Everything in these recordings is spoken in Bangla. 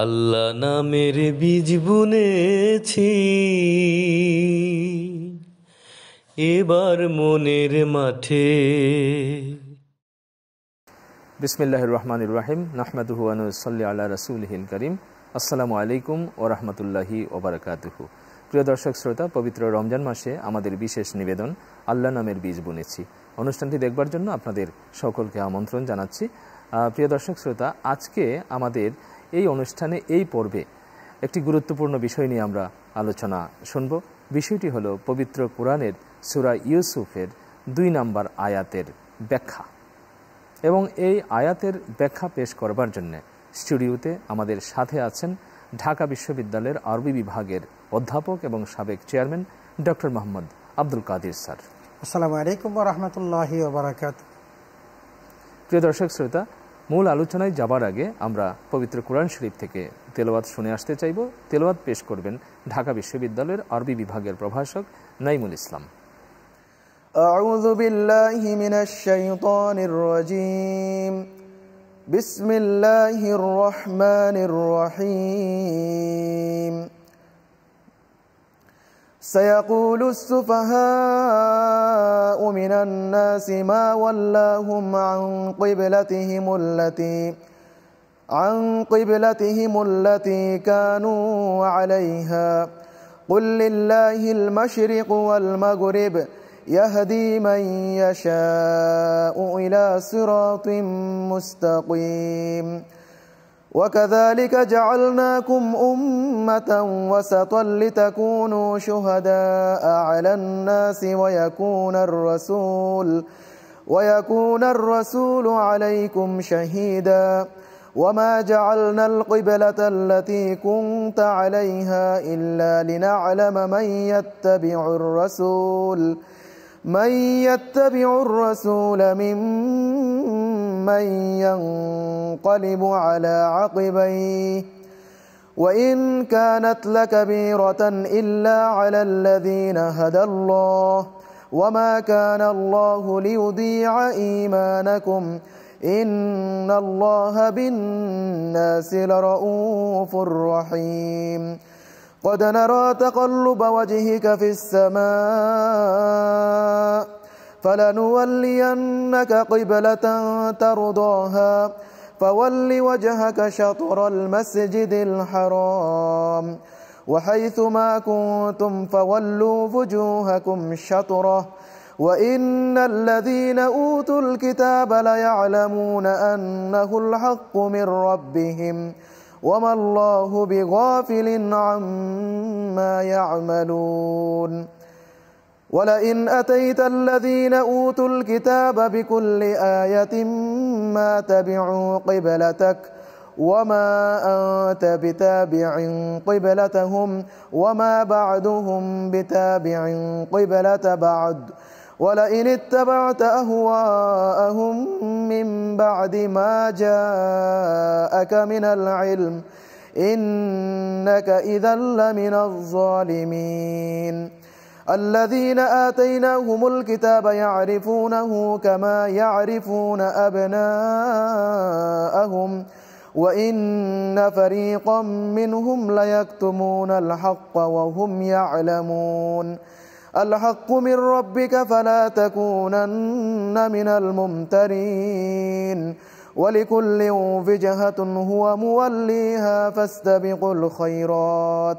আল্লাহ নামের বীজ বুনেছি এবার মনের মাঠে বিসমিল্লাহ রহমান রাহিম নাহমাদুহানুসল্লি আল্লাহ রসুল হিল করিম আসসালামু আলাইকুম ও রহমতুল্লাহি ওবরাকাতুহু প্রিয় দর্শক শ্রোতা পবিত্র রমজান মাসে আমাদের বিশেষ নিবেদন আল্লাহ নামের বীজ বুনেছি অনুষ্ঠানটি দেখবার জন্য আপনাদের সকলকে আমন্ত্রণ জানাচ্ছি প্রিয় দর্শক শ্রোতা আজকে আমাদের এই অনুষ্ঠানে এই পর্বে একটি গুরুত্বপূর্ণ বিষয় নিয়ে আমরা আলোচনা শুনব বিষয়টি হলো পবিত্র কোরআনের সুরা ইউসুফের দুই নাম্বার আয়াতের ব্যাখ্যা এবং এই আয়াতের ব্যাখ্যা পেশ করবার জন্যে স্টুডিওতে আমাদের সাথে আছেন ঢাকা বিশ্ববিদ্যালয়ের আরবি বিভাগের অধ্যাপক এবং সাবেক chairman doctor Mohammad Abdul Kadir sir আসসালামু আলাইকুম রহমতুল্লাহ প্রিয় দর্শক শ্রোতা মূল আলোচনায় যাবার আগে আমরা পবিত্র কোরআন শরীফ থেকে তেলোয়াত শুনে আসতে চাইব তেলোয়াত পেশ করবেন ঢাকা বিশ্ববিদ্যালয়ের আরবি বিভাগের প্রভাষক নাইমুল ইসলাম أعوذ بالله من الشيطان الرجيم بسم الله الرحمن الرحيم سيقول السفهاء من الناس ما ولاهم عن قبلتهم التي عن قبلتهم التي كانوا عليها قل لله المشرق والمغرب يهدي من يشاء إلى صراط مستقيم وكذلك جعلناكم أمة وسطا لتكونوا شهداء على الناس ويكون الرسول ويكون الرسول عليكم شهيدا وما جعلنا القبلة التي كنت عليها إلا لنعلم من يتبع الرسول من يتبع الرسول ممن من ينقلب على عقبيه وإن كانت لكبيرة إلا على الذين هدى الله وما كان الله ليضيع إيمانكم إن الله بالناس لرؤوف رحيم قد نرى تقلب وجهك في السماء فلنولينك قبلة ترضاها فول وجهك شطر المسجد الحرام وحيث ما كنتم فولوا وجوهكم شطره وإن الذين أوتوا الكتاب ليعلمون أنه الحق من ربهم وما الله بغافل عما يعملون ولئن أتيت الذين أوتوا الكتاب بكل آية ما تبعوا قبلتك وما أنت بتابع قبلتهم وما بعدهم بتابع قبلة بعد ولئن اتبعت أهواءهم من بعد ما جاءك من العلم إنك إذا لمن الظالمين الذين آتيناهم الكتاب يعرفونه كما يعرفون أبناءهم وإن فريقا منهم ليكتمون الحق وهم يعلمون الحق من ربك فلا تكونن من الممترين ولكل وجهة هو موليها فاستبقوا الخيرات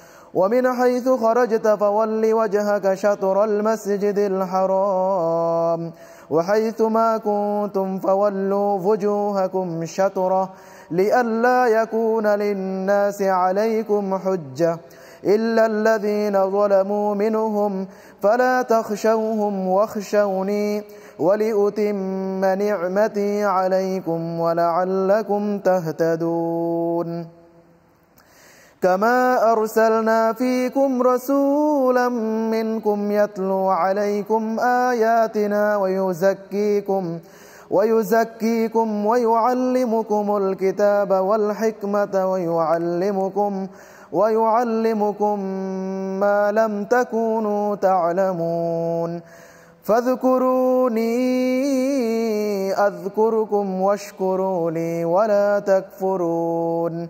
ومن حيث خرجت فول وجهك شطر المسجد الحرام وحيث ما كنتم فولوا وجوهكم شطره لئلا يكون للناس عليكم حجه إلا الذين ظلموا منهم فلا تخشوهم واخشوني ولأتم نعمتي عليكم ولعلكم تهتدون كما أرسلنا فيكم رسولا منكم يتلو عليكم آياتنا ويزكيكم ويزكيكم ويعلمكم الكتاب والحكمة ويعلمكم ويعلمكم ما لم تكونوا تعلمون فاذكروني أذكركم واشكروا لي ولا تكفرون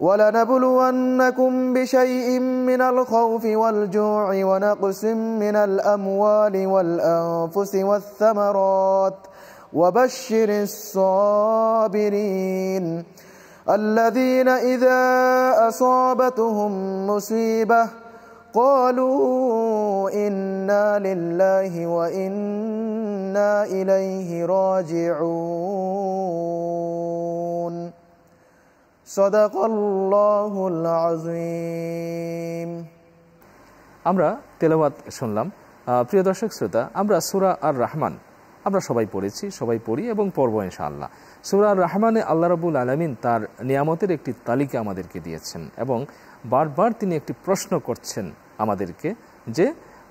ولنبلونكم بشيء من الخوف والجوع ونقص من الأموال والأنفس والثمرات وبشر الصابرين الذين إذا أصابتهم مصيبة قالوا إنا لله وإنا إليه راجعون সদাক আমরা তেলাওয়াত শুনলাম প্রিয় দর্শক শ্রোতা আমরা সুরা আর রহমান আমরা সবাই পড়েছি সবাই পড়ি এবং পড়ব ইনশাআল্লাহ সুরার রহমানে আল্লাহ রবুল আলমিন তার নিয়ামতের একটি তালিকা আমাদেরকে দিয়েছেন এবং বারবার তিনি একটি প্রশ্ন করছেন আমাদেরকে যে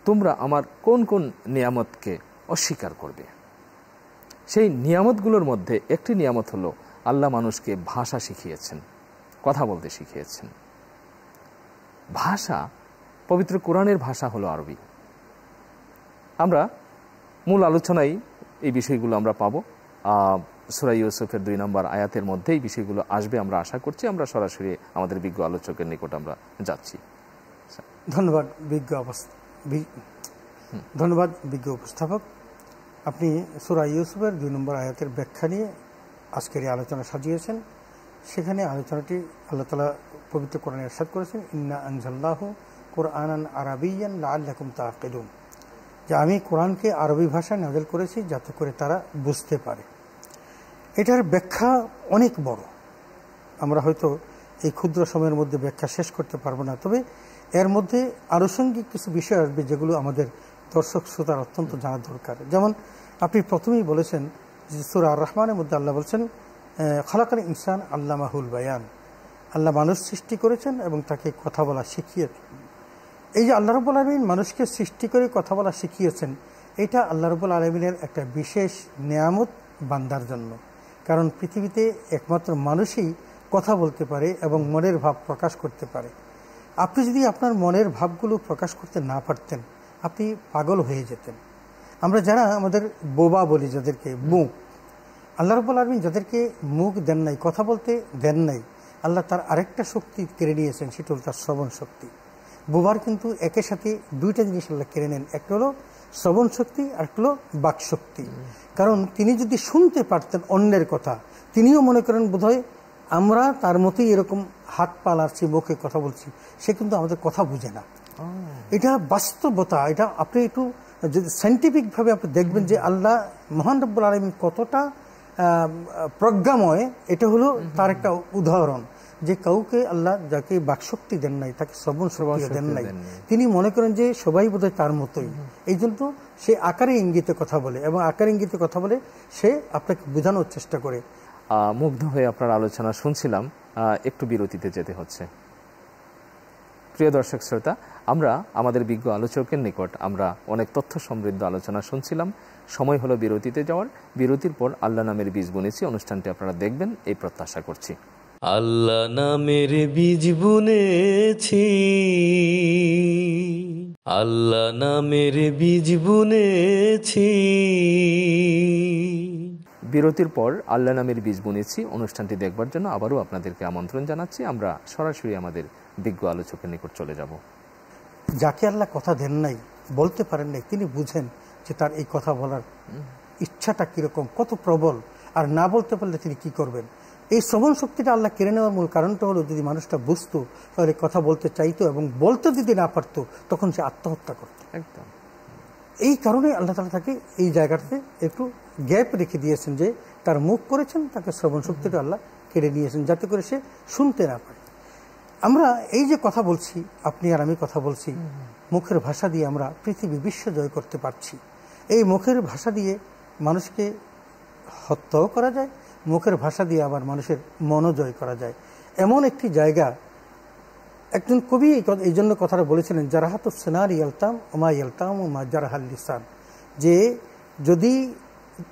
তোমরা আমার কোন কোন নিয়ামতকে অস্বীকার করবে সেই নিয়ামতগুলোর মধ্যে একটি নিয়ামত হলো আল্লাহ মানুষকে ভাষা শিখিয়েছেন কথা বলতে শিখিয়েছেন ভাষা পবিত্র কোরআনের ভাষা হলো আরবি আমরা মূল আলোচনায় এই বিষয়গুলো আমরা পাবো সুরাই ইউসুফের দুই নম্বর আয়াতের মধ্যে এই বিষয়গুলো আসবে আমরা আশা করছি আমরা সরাসরি আমাদের বিজ্ঞ আলোচকের নিকট আমরা যাচ্ছি ধন্যবাদ বিজ্ঞ অবস্থা ধন্যবাদ বিজ্ঞ উপস্থাপক আপনি সুরাই ইউসুফের দুই নম্বর আয়াতের ব্যাখ্যা নিয়ে আজকের এই আলোচনা সাজিয়েছেন সেখানে আলোচনাটি আল্লাহ তালা পবিত্র কোরআন এরশাদ করেছেন ইন্না আনজাল্লাহ কোরআন আরবিয়ান লাল্লাকুম তাকিদুম যে আমি কোরআনকে আরবি ভাষায় নাজেল করেছি যাতে করে তারা বুঝতে পারে এটার ব্যাখ্যা অনেক বড় আমরা হয়তো এই ক্ষুদ্র সময়ের মধ্যে ব্যাখ্যা শেষ করতে পারবো না তবে এর মধ্যে আনুষঙ্গিক কিছু বিষয় আসবে যেগুলো আমাদের দর্শক শ্রোতার অত্যন্ত জানা দরকার যেমন আপনি প্রথমেই বলেছেন সুরা রহমানের মধ্যে আল্লাহ বলছেন খালাকান ইনসান আল্লাহ মাহুল বায়ান আল্লাহ মানুষ সৃষ্টি করেছেন এবং তাকে কথা বলা শিখিয়েছেন এই যে আল্লাহ রবুল আলমিন মানুষকে সৃষ্টি করে কথা বলা শিখিয়েছেন এটা আল্লাহ রবুল আলমিনের একটা বিশেষ নিয়ামত বান্দার জন্য কারণ পৃথিবীতে একমাত্র মানুষই কথা বলতে পারে এবং মনের ভাব প্রকাশ করতে পারে আপনি যদি আপনার মনের ভাবগুলো প্রকাশ করতে না পারতেন আপনি পাগল হয়ে যেতেন আমরা যারা আমাদের বোবা বলি যাদেরকে মুখ আল্লাহ রব্বুল আলমিন যাদেরকে মুখ দেন নাই কথা বলতে দেন নাই আল্লাহ তার আরেকটা শক্তি কেড়ে নিয়েছেন সেটা হল তার শ্রবণ শক্তি বোবার কিন্তু একের সাথে দুইটা জিনিস আল্লাহ কেড়ে নেন একটা হলো শ্রবণ শক্তি আর একটা হলো বাকশক্তি কারণ তিনি যদি শুনতে পারতেন অন্যের কথা তিনিও মনে করেন বোধহয় আমরা তার মতোই এরকম হাত পা লাড়ছি মুখে কথা বলছি সে কিন্তু আমাদের কথা বুঝে না এটা বাস্তবতা এটা আপনি একটু যদি সাইন্টিফিকভাবে আপনি দেখবেন যে আল্লাহ মহান রব্বুল কতটা প্রজ্ঞাময় এটা হলো তার একটা উদাহরণ যে কাউকে আল্লাহ যাকে বাকশক্তি দেন নাই তাকে শ্রবণ শ্রবণ দেন নাই তিনি মনে করেন যে সবাই বোধহয় তার মতোই এই জন্য সে আকারে ইঙ্গিতে কথা বলে এবং আকারে ইঙ্গিতে কথা বলে সে আপনাকে বোঝানোর চেষ্টা করে মুগ্ধ হয়ে আপনার আলোচনা শুনছিলাম একটু বিরতিতে যেতে হচ্ছে প্রিয় দর্শক শ্রোতা আমরা আমাদের বিজ্ঞ আলোচকের নিকট আমরা অনেক তথ্য সমৃদ্ধ আলোচনা শুনছিলাম সময় হলো বিরতিতে যাওয়ার বিরতির পর আল্লাহ নামের বীজ বুনেছি অনুষ্ঠানটি আপনারা দেখবেন এই প্রত্যাশা করছি আল্লাহ নামের বীজ বুনেছি আল্লাহ নামের বীজ বুনেছি বিরতির পর আল্লাহ নামের বীজ বুনেছি অনুষ্ঠানটি দেখবার জন্য আবারও আপনাদেরকে আমন্ত্রণ জানাচ্ছি আমরা সরাসরি আমাদের বিজ্ঞ আলোচকের নিকট চলে যাব যাকে আল্লাহ কথা দেন নাই বলতে পারেন নাই তিনি বুঝেন যে তার এই কথা বলার ইচ্ছাটা কীরকম কত প্রবল আর না বলতে পারলে তিনি কি করবেন এই শ্রবণ শক্তিটা আল্লাহ কেড়ে নেওয়ার মূল কারণটা হলো যদি মানুষটা বুঝতো তাহলে কথা বলতে চাইতো এবং বলতে যদি না পারতো তখন সে আত্মহত্যা করতো একদম এই কারণে আল্লাহ তালা তাকে এই জায়গাতে একটু গ্যাপ রেখে দিয়েছেন যে তার মুখ করেছেন তাকে শ্রবণ শক্তিটা আল্লাহ কেড়ে নিয়েছেন যাতে করে সে শুনতে না পারে আমরা এই যে কথা বলছি আপনি আর আমি কথা বলছি মুখের ভাষা দিয়ে আমরা পৃথিবী বিশ্ব জয় করতে পারছি এই মুখের ভাষা দিয়ে মানুষকে হত্যাও করা যায় মুখের ভাষা দিয়ে আবার মানুষের মনও জয় করা যায় এমন একটি জায়গা একজন কবি এই জন্য কথাটা বলেছিলেন হাত সেনার ইয়ালতাম ওমা ইয়ালতাম ও মা জারাহাল্লিসান যে যদি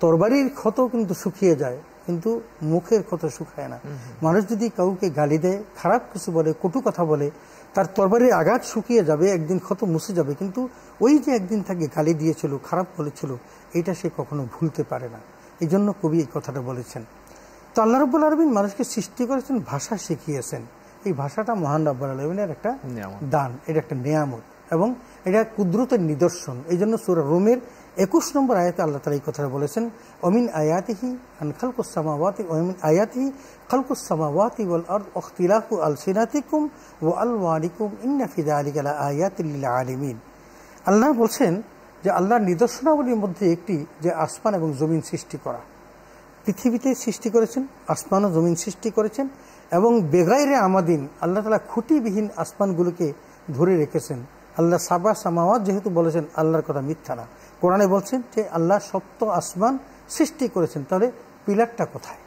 তরবারির ক্ষত কিন্তু শুকিয়ে যায় কিন্তু মুখের কথা শুকায় না মানুষ যদি কাউকে গালি দেয় খারাপ কিছু বলে কটু কথা বলে তার তরবারির আঘাত শুকিয়ে যাবে একদিন ক্ষত মুছে যাবে কিন্তু ওই যে একদিন তাকে গালি দিয়েছিল খারাপ বলেছিল এটা সে কখনো ভুলতে পারে না এই জন্য কবি এই কথাটা বলেছেন তো আল্লাহ রব্বুল আলমিন মানুষকে সৃষ্টি করেছেন ভাষা শিখিয়েছেন এই ভাষাটা মহান রব্বুল আলমিনের একটা দান এটা একটা নিয়ামত এবং এটা কুদ্রতের নিদর্শন এই জন্য সুরা রোমের একুশ নম্বর আয়াতে আল্লাহ তালা এই কথাটা বলেছেন অমিন আয়াতিহি আন খালকুসামাওয়াতি অমিন আয়াতিহি খালকুসামাওয়াতি ওয়াল আর্দ অখতিলাহু আল সিনাতিকুম ও আল ওয়ানিকুম ইন্নাফিদা আলিকালা আয়াতিল্লা আলিমিন আল্লাহ বলছেন যে আল্লাহর নিদর্শনাবলীর মধ্যে একটি যে আসমান এবং জমিন সৃষ্টি করা পৃথিবীতে সৃষ্টি করেছেন আসমান ও জমিন সৃষ্টি করেছেন এবং বেগাইরে আমাদিন আল্লাহ তালা খুঁটিবিহীন আসমানগুলোকে ধরে রেখেছেন আল্লাহ সাবা সামাওয়াত যেহেতু বলেছেন আল্লাহর কথা মিথ্যা না কোরআনে বলছেন যে আল্লাহ সপ্ত আসমান সৃষ্টি করেছেন তাহলে পিলারটা কোথায়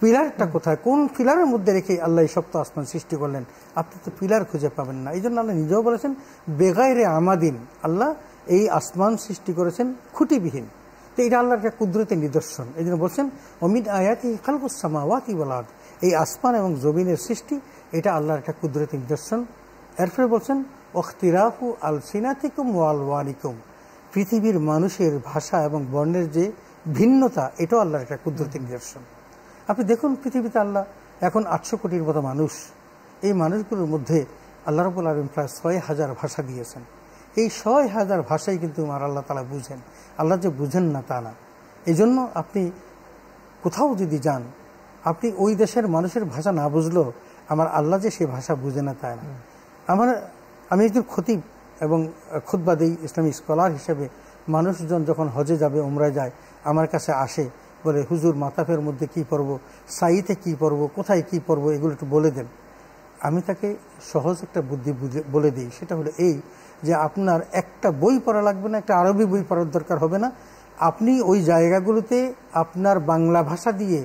পিলারটা কোথায় কোন পিলারের মধ্যে রেখে আল্লাহ এই সপ্ত আসমান সৃষ্টি করলেন আপনি তো পিলার খুঁজে পাবেন না এই জন্য আল্লাহ নিজেও বলেছেন বেগাইরে আমাদিন আল্লাহ এই আসমান সৃষ্টি করেছেন খুঁটিবিহীন তো এটা আল্লাহর একটা কুদরতের নিদর্শন এই জন্য বলছেন অমিত আয়াতি খালকুসামাওয়াতি বলার এই আসমান এবং জমিনের সৃষ্টি এটা আল্লাহর একটা কুদরতের নিদর্শন এরপরে বলছেন অখতিরাফু সিনাতিকুম ওয়াল ওয়ালিকুম পৃথিবীর মানুষের ভাষা এবং বর্ণের যে ভিন্নতা এটাও আল্লাহর একটা কুদরতি নিদর্শন আপনি দেখুন পৃথিবীতে আল্লাহ এখন আটশো কোটির মতো মানুষ এই মানুষগুলোর মধ্যে আল্লাহ রবুল আলম প্রায় ছয় হাজার ভাষা দিয়েছেন এই ছয় হাজার ভাষাই কিন্তু আমার আল্লাহ তালা বুঝেন আল্লাহ যে বুঝেন না তা না এই জন্য আপনি কোথাও যদি যান আপনি ওই দেশের মানুষের ভাষা না বুঝলেও আমার আল্লাহ যে সে ভাষা বুঝে না তাই না আমার আমি একজন খতিব এবং খুদ্বাদেই ইসলামিক স্কলার হিসেবে মানুষজন যখন হজে যাবে উমরা যায় আমার কাছে আসে বলে হুজুর মাতাফের মধ্যে কি পরব সাইতে কি পরব কোথায় কি পরব এগুলো একটু বলে দেন আমি তাকে সহজ একটা বুদ্ধি বলে দিই সেটা হলো এই যে আপনার একটা বই পড়া লাগবে না একটা আরবি বই পড়ার দরকার হবে না আপনি ওই জায়গাগুলোতে আপনার বাংলা ভাষা দিয়ে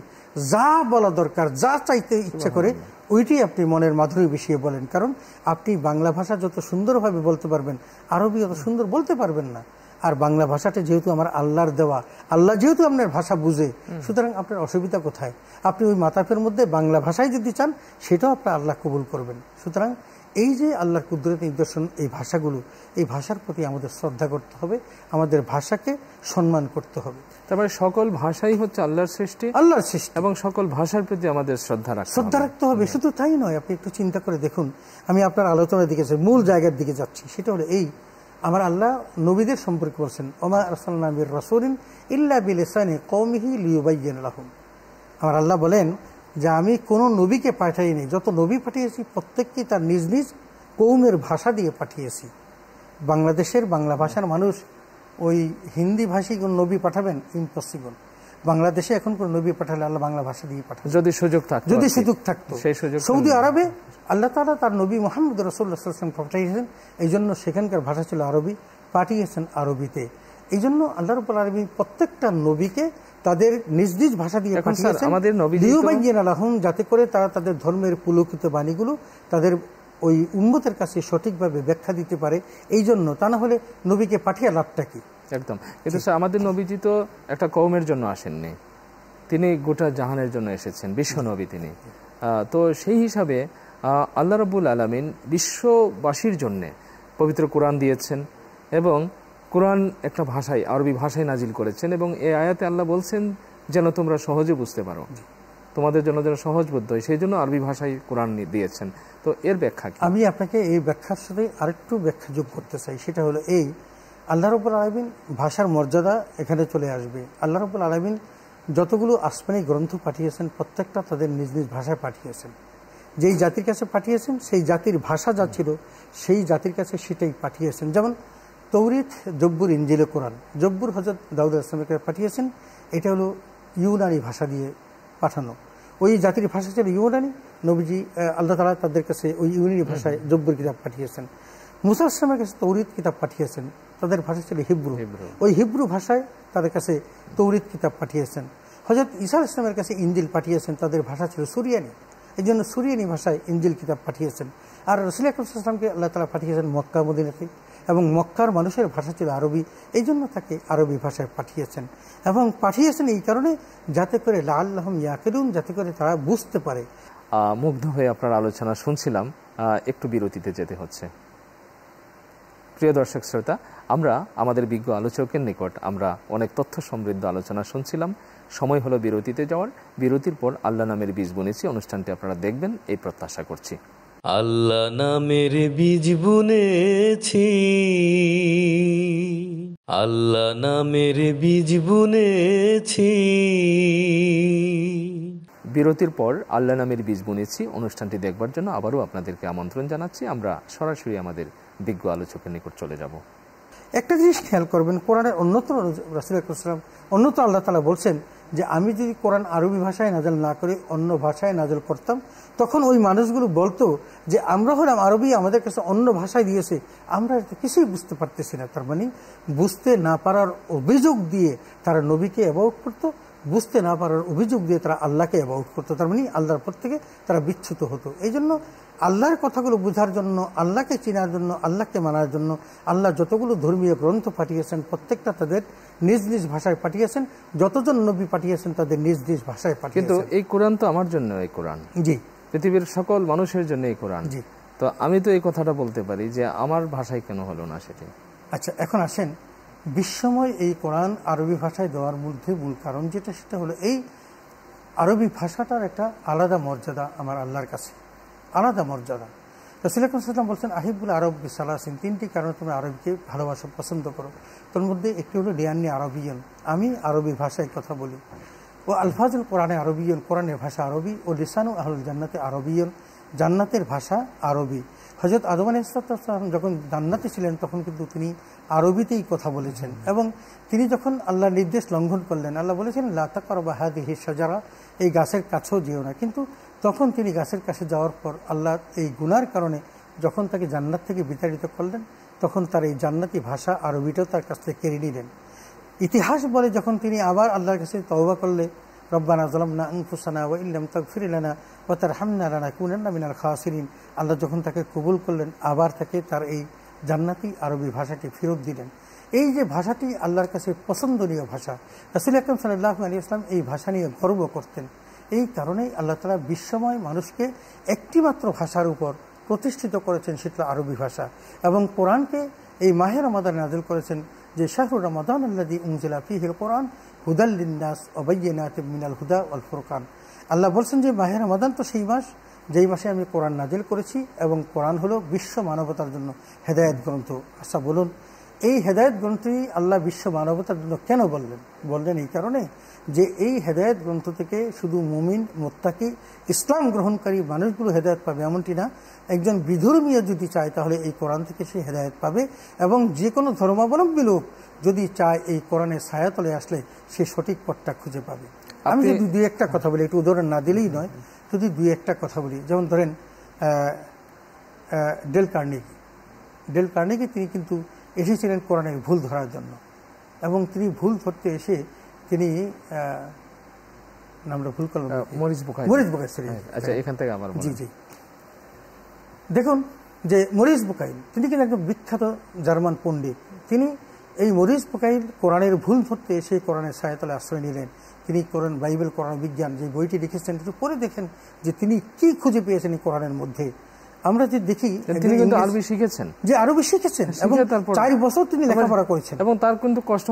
যা বলা দরকার যা চাইতে ইচ্ছে করে ওইটি আপনি মনের মাধুরী বিষিয়ে বলেন কারণ আপনি বাংলা ভাষা যত সুন্দরভাবে বলতে পারবেন আরবি অত সুন্দর বলতে পারবেন না আর বাংলা ভাষাটা যেহেতু আমার আল্লাহর দেওয়া আল্লাহ যেহেতু আপনার ভাষা বুঝে সুতরাং আপনার অসুবিধা কোথায় আপনি ওই মাতাফের মধ্যে বাংলা ভাষায় যদি চান সেটাও আপনার আল্লাহ কবুল করবেন সুতরাং এই যে আল্লাহর কুদরত নিদর্শন এই ভাষাগুলো এই ভাষার প্রতি আমাদের শ্রদ্ধা করতে হবে আমাদের ভাষাকে সম্মান করতে হবে তারপরে মানে সকল ভাষাই হচ্ছে আল্লাহর সৃষ্টি আল্লাহর সৃষ্টি এবং সকল ভাষার প্রতি আমাদের শ্রদ্ধা রাখতে শ্রদ্ধা রাখতে হবে শুধু তাই নয় আপনি একটু চিন্তা করে দেখুন আমি আপনার আলোচনার দিকে মূল জায়গার দিকে যাচ্ছি সেটা হলো এই আমার আল্লাহ নবীদের সম্পর্কে বলছেন ওমা রসালামির রসুলিন ইল্লা বিল ইসানি কৌমিহি লিউবাইয়ান রাহুম আমার আল্লাহ বলেন যে আমি কোনো নবীকে পাঠাইনি যত নবী পাঠিয়েছি প্রত্যেককেই তার নিজ নিজ কৌমের ভাষা দিয়ে পাঠিয়েছি বাংলাদেশের বাংলা ভাষার মানুষ ওই হিন্দি ভাষী কোনো নবী পাঠাবেন ইম্পসিবল বাংলাদেশে এখন কোনো নবী পাঠালে আল্লাহ বাংলা ভাষা দিয়ে পাঠাবে যদি সুযোগ থাকে যদি সুযোগ থাকতো সেই সুযোগ সৌদি আরবে আল্লাহ তালা তার নবী মোহাম্মদ রসুল্লাহ পাঠিয়েছেন এই জন্য সেখানকার ভাষা ছিল আরবি পাঠিয়েছেন আরবিতে এই জন্য আল্লাহ রবুল আলমী প্রত্যেকটা নবীকে তাদের নিজ নিজ ভাষা দিয়ে আমাদের আলহম যাতে করে তারা তাদের ধর্মের পুলকিত বাণীগুলো তাদের ওই উম্মতের কাছে সঠিকভাবে ব্যাখ্যা দিতে পারে এই জন্য তা না হলে নবীকে পাঠিয়ে লাভটা কি একদম কিন্তু স্যার আমাদের নবীজি তো একটা কৌমের জন্য আসেননি তিনি গোটা জাহানের জন্য এসেছেন বিশ্ব নবী তিনি তো সেই হিসাবে আল্লাহ রবুল আলমিন বিশ্ববাসীর জন্যে পবিত্র কোরআন দিয়েছেন এবং কোরআন একটা ভাষায় আরবি ভাষায় নাজিল করেছেন এবং এই আয়াতে আল্লাহ বলছেন যেন তোমরা সহজে বুঝতে পারো তোমাদের জন্য যেন সহজবোধ্য হয় সেই জন্য আরবি ভাষায় কোরআন দিয়েছেন তো এর ব্যাখ্যা আমি আপনাকে এই ব্যাখ্যার সাথে আরেকটু ব্যাখ্যা যোগ করতে চাই সেটা হলো এই আল্লাহ রবুল আলমিন ভাষার মর্যাদা এখানে চলে আসবে আল্লাহ রবুল আলমিন যতগুলো আসমানি গ্রন্থ পাঠিয়েছেন প্রত্যেকটা তাদের নিজ নিজ ভাষায় পাঠিয়েছেন যেই জাতির কাছে পাঠিয়েছেন সেই জাতির ভাষা যা ছিল সেই জাতির কাছে সেটাই পাঠিয়েছেন যেমন তৌরিত জব্বুর ইঞ্জিল কোরআন জব্বুর হজরত দাউদ আসলামকে পাঠিয়েছেন এটা হলো ইউনানি ভাষা দিয়ে পাঠানো ওই জাতির ভাষা হিসেবে ইউনানি নবীজি আল্লাহ তালা তাদের কাছে ওই ইউনানি ভাষায় জব্বুর কিতাব পাঠিয়েছেন মুসা আসলামের কাছে তৌরিত কিতাব পাঠিয়েছেন তাদের ভাষা হিসেবে হিব্রু ওই হিব্রু ভাষায় তাদের কাছে তৌরিত কিতাব পাঠিয়েছেন হজরত ইসা ইসলামের কাছে ইঞ্জিল পাঠিয়েছেন তাদের ভাষা ছিল সুরিয়ানি এই জন্য সুরিয়ানি ভাষায় ইঞ্জিল কিতাব পাঠিয়েছেন আর রসুল ইসলামকে আল্লাহ তালা পাঠিয়েছেন মক্কা মদিনাতে এবং মক্কার মানুষের ভাষা ছিল আরবি এই জন্য তাকে আরবি ভাষায় পাঠিয়েছেন এবং পাঠিয়েছেন এই কারণে যাতে করে লা আল্লাহম ইয়াকেরুন যাতে করে তারা বুঝতে পারে মুগ্ধ হয়ে আপনার আলোচনা শুনছিলাম একটু বিরতিতে যেতে হচ্ছে প্রিয় দর্শক শ্রোতা আমরা আমাদের বিজ্ঞ আলোচকের নিকট আমরা অনেক তথ্য সমৃদ্ধ আলোচনা শুনছিলাম সময় হলো বিরতিতে যাওয়ার বিরতির পর আল্লাহ নামের বীজ বনেছি অনুষ্ঠানটি আপনারা দেখবেন এই প্রত্যাশা করছি আল্লাহ নামের বীজ বুনেছি আল্লাহ নামের বীজ বুনেছি বিরতির পর আল্লাহ নামের বীজ বুনেছি অনুষ্ঠানটি দেখবার জন্য আবারও আপনাদেরকে আমন্ত্রণ জানাচ্ছি আমরা সরাসরি আমাদের বিজ্ঞ আলোচকের নিকট চলে যাব একটা জিনিস খেয়াল করবেন কোরআনের অন্যতম রাসুল আকরুসালাম অন্যত আল্লাহ তালা বলছেন যে আমি যদি কোরআন আরবি ভাষায় নাজল না করে অন্য ভাষায় নাজল করতাম তখন ওই মানুষগুলো বলতো যে আমরা হলাম আরবি আমাদের কাছে অন্য ভাষায় দিয়েছে আমরা কিছুই বুঝতে পারতেছি না তার মানে বুঝতে না পারার অভিযোগ দিয়ে তারা নবীকে অ্যাবাউট করতো বুঝতে না পারার অভিযোগ দিয়ে তারা আল্লাহকে অ্যাবাউট করতো তার মানে আল্লাহর পর থেকে তারা বিচ্ছুত হতো এই জন্য আল্লাহর কথাগুলো বোঝার জন্য আল্লাহকে চেনার জন্য আল্লাহকে মানার জন্য আল্লাহ যতগুলো ধর্মীয় গ্রন্থ পাঠিয়েছেন প্রত্যেকটা তাদের নিজ নিজ ভাষায় পাঠিয়েছেন যতজন নবী পাঠিয়েছেন তাদের নিজ নিজ ভাষায় পাঠিয়ে কিন্তু এই কোরআন তো আমার জন্য এই কোরআন জি পৃথিবীর সকল মানুষের জন্য এই কোরআন জি তো আমি তো এই কথাটা বলতে পারি যে আমার ভাষায় কেন হলো না সেটি আচ্ছা এখন আসেন বিশ্বময় এই কোরআন আরবি ভাষায় দেওয়ার মধ্যে মূল কারণ যেটা সেটা হলো এই আরবি ভাষাটার একটা আলাদা মর্যাদা আমার আল্লাহর কাছে আলাদা মর্যাদা রসুল্লাহাম বলছেন আহিবুল আরব আসেন তিনটি কারণে তুমি আরবিকে ভালোবাসো পছন্দ করো তোর মধ্যে একটি হলো ডিয়াননি আরবিয়ন আমি আরবি ভাষায় কথা বলি ও আলফাজুল কোরআনে আরবিয়ন কোরআনের ভাষা আরবি ও লিসানু আহুল জান্নাতে আরবিয়ন জান্নাতের ভাষা আরবি হজরত আদম ইসলাম যখন জান্নাতে ছিলেন তখন কিন্তু তিনি আরবিতেই কথা বলেছেন এবং তিনি যখন আল্লাহ নির্দেশ লঙ্ঘন করলেন আল্লাহ বলেছেন লাতাকর বাহাদি হিসারা এই গাছের কাছেও যেও না কিন্তু তখন তিনি গাছের কাছে যাওয়ার পর আল্লাহ এই গুনার কারণে যখন তাকে জান্নাত থেকে বিতাড়িত করলেন তখন তার এই জান্নাতি ভাষা আরবিটাও তার কাছ থেকে কেড়ে নিলেন ইতিহাস বলে যখন তিনি আবার আল্লাহর কাছে তওবা করলে রব্বানা জলামনা আংফুসানা ও ইল্লাম ফিরিলানা ও তার হামনা রানা কুনান্না মিনাল খাওয়াসিরিন আল্লাহ যখন তাকে কবুল করলেন আবার তাকে তার এই জান্নাতি আরবি ভাষাটি ফেরত দিলেন এই যে ভাষাটি আল্লাহর কাছে পছন্দনীয় ভাষা রাসুল আকরম সাল্লাহ আলী আসলাম এই ভাষা নিয়ে গর্ব করতেন এই কারণেই আল্লাহ তালা বিশ্বময় মানুষকে একটিমাত্র ভাষার উপর প্রতিষ্ঠিত করেছেন সেটা আরবি ভাষা এবং কোরআনকে এই মাহের রমাদান নাজিল করেছেন যে শাহরুর রমাদান আল্লাহ উমজিলা ফিহিল কোরআন হুদাল্লিন্দাস অবৈনাত মিনাল হুদা অল ফুরকান আল্লাহ বলছেন যে মাহের রমাদান তো সেই মাস যেই মাসে আমি কোরআন নাজিল করেছি এবং কোরআন হলো বিশ্ব মানবতার জন্য হেদায়ত গ্রন্থ আচ্ছা বলুন এই হেদায়ত গ্রন্থটি আল্লাহ বিশ্ব মানবতার জন্য কেন বললেন বললেন এই কারণে যে এই হেদায়ত গ্রন্থ থেকে শুধু মুমিন মোত্তাকি ইসলাম গ্রহণকারী মানুষগুলো হেদায়ত পাবে এমনটি না একজন বিধর্মীয় যদি চায় তাহলে এই কোরআন থেকে সে হেদায়ত পাবে এবং যে কোনো ধর্মাবলম্বী লোক যদি চায় এই কোরআনের ছায়াতলে আসলে সে সঠিক পথটা খুঁজে পাবে আমি যদি দুই একটা কথা বলি একটু উদাহরণ না দিলেই নয় যদি দুই একটা কথা বলি যেমন ধরেন ডেল কার্নিকি ডেল কার্নিকি তিনি কিন্তু এসেছিলেন কোরআনের ভুল ধরার জন্য এবং তিনি ভুল ধরতে এসে তিনি নামটা ভুল করলাম মরিচ বুখারি মরিচ বুখারি সরি হ্যাঁ, আচ্ছা এখান থেকে আমার জি জি দেখুন যে মরিচ বুকাইল তিনি কিন্তু একজন বিখ্যাত জার্মান পণ্ডিত তিনি এই মরিচ বুকাইল কোরআনের ভুল ধরতে এসে কোরআনের সায়তলে আশ্রয় নিলেন তিনি কোরআন বাইবেল কোরআন বিজ্ঞান যে বইটি লিখেছেন একটু পড়ে দেখেন যে তিনি কি খুঁজে পেয়েছেন এই কোরআনের মধ্যে আমরা যে দেখি তিনি কিন্তু আরবি শিখেছেন যে আরবি শিখেছেন এবং চার বছর তিনি লেখাপড়া করেছেন এবং তার কিন্তু কষ্ট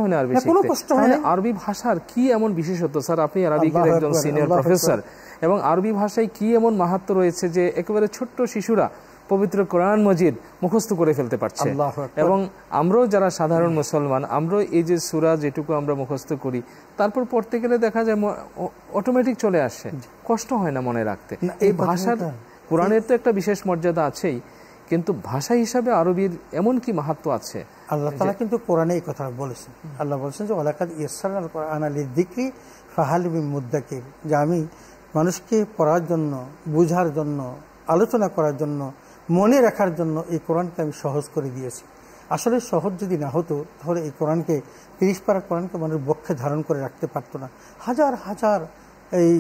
কোনো কষ্ট আরবি ভাষার কি এমন বিশেষত্ব স্যার আপনি একজন সিনিয়র প্রফেসর এবং আরবি ভাষায় কি এমন মাহাত্ম রয়েছে যে একেবারে ছোট্ট শিশুরা পবিত্র কোরআন মজিদ মুখস্থ করে ফেলতে পারছে এবং আমরাও যারা সাধারণ মুসলমান আমরাও এই যে সুরা যেটুকু আমরা মুখস্থ করি তারপর পড়তে গেলে দেখা যায় অটোমেটিক চলে আসে কষ্ট হয় না মনে রাখতে এই ভাষার কোরআনের তো একটা বিশেষ মর্যাদা আছেই কিন্তু ভাষা হিসাবে আরবির এমন কি মাহাত্ম আছে আল্লাহ তালা কিন্তু কোরআনে এই কথা বলেছেন আল্লাহ বলেছেন যে ওলাকাত ইয়াসাল কোরআন আলীর দিক্রি ফাহালিবি মুদ্দাকির যে আমি মানুষকে পড়ার জন্য বুঝার জন্য আলোচনা করার জন্য মনে রাখার জন্য এই কোরআনকে আমি সহজ করে দিয়েছি আসলে সহজ যদি না হতো তাহলে এই কোরআনকে তিরিশ পাড়া কোরআনকে মানুষ বক্ষে ধারণ করে রাখতে পারতো না হাজার হাজার এই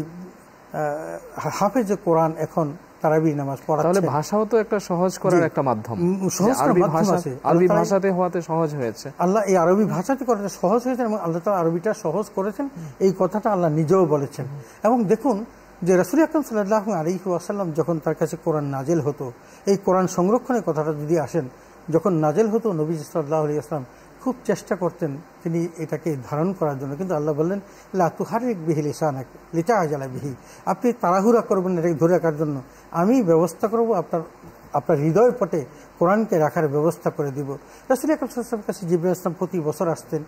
হাফেজ কোরআন এখন তারাবি নামাজ পড়া তাহলে ভাষাও তো একটা সহজ করার একটা মাধ্যম সহজ আরবি ভাষা আরবি ভাষাতে হওয়াতে সহজ হয়েছে আল্লাহ এই আরবি সহজ হয়েছে এবং আল্লাহ তালা আরবিটা সহজ করেছেন এই কথাটা আল্লাহ নিজেও বলেছেন এবং দেখুন যে রাসুল আকরম সাল্লাহ আলী আসাল্লাম যখন তার কাছে কোরআন নাজেল হতো এই কোরআন সংরক্ষণের কথাটা যদি আসেন যখন নাজেল হতো নবী সাল্লাহ আলী আসলাম খুব চেষ্টা করতেন তিনি এটাকে ধারণ করার জন্য কিন্তু আল্লাহ বললেন লাতুহারিক বিহি লিসানাক লিটা আজালা বিহি আপনি তাড়াহুড়া করবেন এটাকে ধরে রাখার জন্য আমি ব্যবস্থা করব আপনার আপনার হৃদয় পটে কোরআনকে রাখার ব্যবস্থা করে দিব রাসুল আকরমের কাছে জিবুল ইসলাম প্রতি বছর আসতেন